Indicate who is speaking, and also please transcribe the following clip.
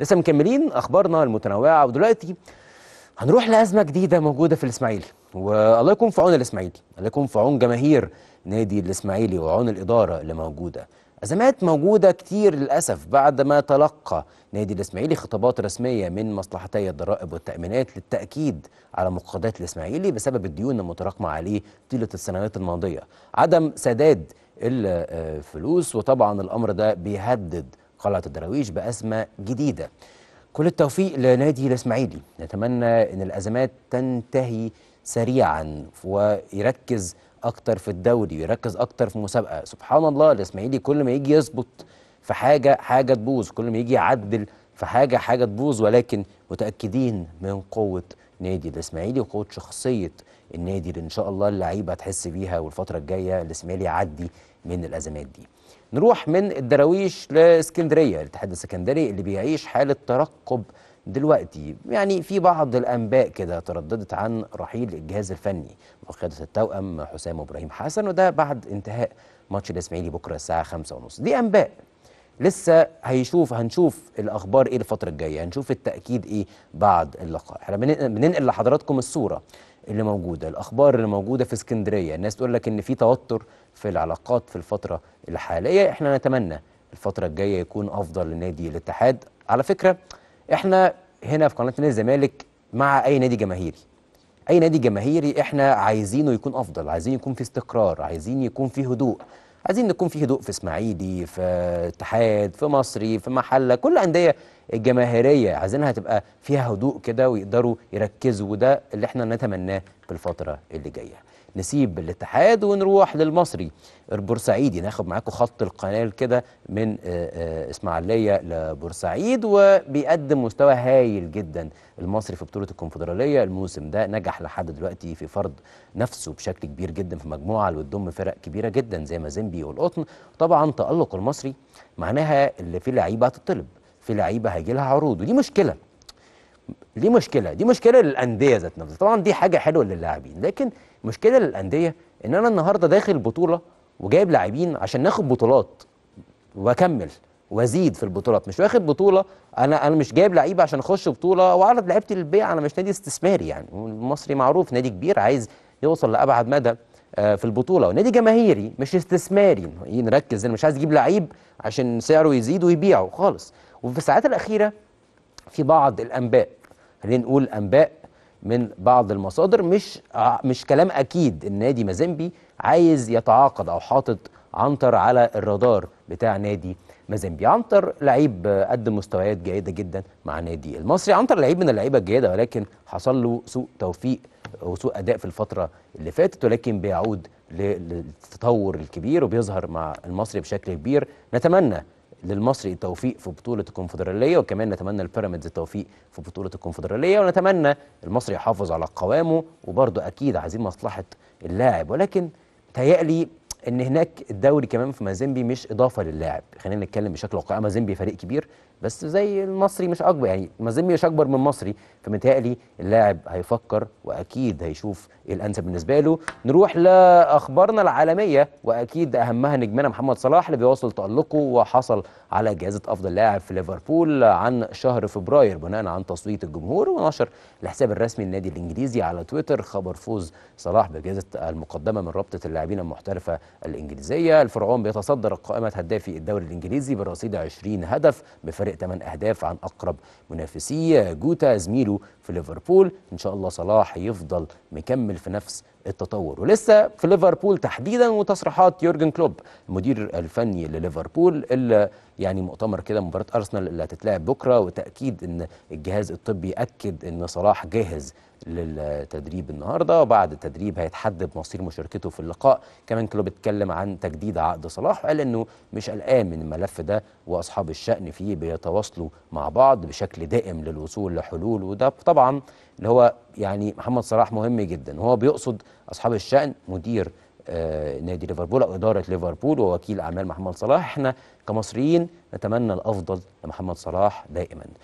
Speaker 1: لسه مكملين اخبارنا المتنوعه ودلوقتي هنروح لازمه جديده موجوده في الاسماعيلي والله يكون في عون الاسماعيلي الله يكون في عون جماهير نادي الاسماعيلي وعون الاداره اللي موجوده أزمات موجودة كتير للأسف بعد ما تلقى نادي الإسماعيلي خطابات رسمية من مصلحتي الضرائب والتأمينات للتأكيد على مقتضيات الإسماعيلي بسبب الديون المتراكمة عليه طيلة السنوات الماضية عدم سداد الفلوس آه، وطبعا الأمر ده بيهدد قلعة الدراويش بأزمة جديدة كل التوفيق لنادي الإسماعيلي نتمنى أن الأزمات تنتهي سريعا ويركز أكتر في الدوري ويركز أكتر في المسابقة سبحان الله الإسماعيلي كل ما يجي يظبط في حاجة حاجة تبوظ كل ما يجي يعدل في حاجة حاجة تبوظ ولكن متأكدين من قوة نادي الاسماعيلي وقوه شخصيه النادي اللي ان شاء الله اللعيبه هتحس بيها والفتره الجايه الاسماعيلي يعدي من الازمات دي. نروح من الدراويش لاسكندريه الاتحاد السكندري اللي بيعيش حاله ترقب دلوقتي يعني في بعض الانباء كده ترددت عن رحيل الجهاز الفني وقياده التوأم حسام ابراهيم حسن وده بعد انتهاء ماتش الاسماعيلي بكره الساعه 5:30 دي انباء لسه هيشوف هنشوف الاخبار ايه الفتره الجايه هنشوف التاكيد ايه بعد اللقاء احنا بننقل لحضراتكم الصوره اللي موجوده الاخبار اللي موجوده في اسكندريه الناس تقول لك ان في توتر في العلاقات في الفتره الحاليه احنا نتمنى الفتره الجايه يكون افضل لنادي الاتحاد على فكره احنا هنا في قناه نادي الزمالك مع اي نادي جماهيري اي نادي جماهيري احنا عايزينه يكون افضل عايزين يكون في استقرار عايزين يكون في هدوء عايزين نكون في هدوء في اسماعيلي في اتحاد في مصري في محله كل انديه الجماهيريه عايزينها تبقى فيها هدوء كده ويقدروا يركزوا وده اللي احنا نتمناه في الفتره اللي جايه نسيب الاتحاد ونروح للمصري البورسعيدي يعني ناخد معاكم خط القنال كده من آه، آه، اسماعيليه لبورسعيد وبيقدم مستوى هايل جدا المصري في بطوله الكونفدراليه الموسم ده نجح لحد دلوقتي في فرض نفسه بشكل كبير جدا في مجموعه اللي بتضم فرق كبيره جدا زي مازيمبي والقطن طبعا تالق المصري معناها اللي في لعيبه هتطلب في لعيبه هيجي لها عروض ودي مشكله دي مشكله دي مشكله للانديه ذات نفسها طبعا دي حاجه حلوه للاعبين لكن مشكله للانديه ان انا النهارده داخل بطوله وجايب لاعبين عشان ناخد بطولات واكمل وازيد في البطولات مش واخد بطوله انا انا مش جايب لعيب عشان اخش بطوله واعرض لعيبتي للبيع انا مش نادي استثماري يعني المصري معروف نادي كبير عايز يوصل لابعد مدى آه، في البطوله ونادي جماهيري مش استثماري إيه، نركز انا مش عايز اجيب لعيب عشان سعره يزيد ويبيعه خالص وفي الساعات الاخيره في بعض الانباء خلينا نقول انباء من بعض المصادر مش مش كلام اكيد النادي مازنبي مازيمبي عايز يتعاقد او حاطط عنتر على الرادار بتاع نادي مازيمبي عنتر لعيب قدم مستويات جيده جدا مع نادي المصري عنتر لعيب من اللعيبه الجيده ولكن حصل له سوء توفيق وسوء اداء في الفتره اللي فاتت ولكن بيعود للتطور الكبير وبيظهر مع المصري بشكل كبير نتمنى للمصري التوفيق في بطولة الكونفدرالية وكمان نتمنى البيراميدز التوفيق في بطولة الكونفدرالية ونتمنى المصري يحافظ على قوامه وبرضه أكيد عايزين مصلحة اللاعب ولكن تهيألي ان هناك الدوري كمان في مازيمبي مش اضافه للاعب خلينا نتكلم بشكل واقعي آه، مازيمبي فريق كبير بس زي المصري مش اكبر يعني مازيمبي مش اكبر من مصري فمتهيألي اللاعب هيفكر واكيد هيشوف إيه الانسب بالنسبه له نروح لاخبارنا العالميه واكيد اهمها نجمنا محمد صلاح اللي بيواصل تالقه وحصل على جائزه افضل لاعب في ليفربول عن شهر فبراير بناء عن تصويت الجمهور ونشر الحساب الرسمي للنادي الانجليزي على تويتر خبر فوز صلاح بجائزه المقدمه من رابطه اللاعبين المحترفه الإنجليزية الفرعون بيتصدر قائمة هدافي الدوري الإنجليزي برصيد 20 هدف بفارق 8 أهداف عن أقرب منافسيه جوتا زميله في ليفربول إن شاء الله صلاح يفضل مكمل في نفس التطور ولسه في ليفربول تحديدا وتصريحات يورجن كلوب المدير الفني لليفربول اللي يعني مؤتمر كده مباراه ارسنال اللي هتتلعب بكره وتاكيد ان الجهاز الطبي اكد ان صلاح جاهز للتدريب النهارده وبعد التدريب هيتحدد مصير مشاركته في اللقاء كمان كلوب اتكلم عن تجديد عقد صلاح وقال انه مش قلقان من الملف ده واصحاب الشأن فيه بيتواصلوا مع بعض بشكل دائم للوصول لحلول وده طبعا اللي هو يعني محمد صلاح مهم جدا هو بيقصد اصحاب الشأن مدير آه نادي ليفربول او اداره ليفربول ووكيل اعمال محمد صلاح احنا كمصريين نتمنى الافضل لمحمد صلاح دائما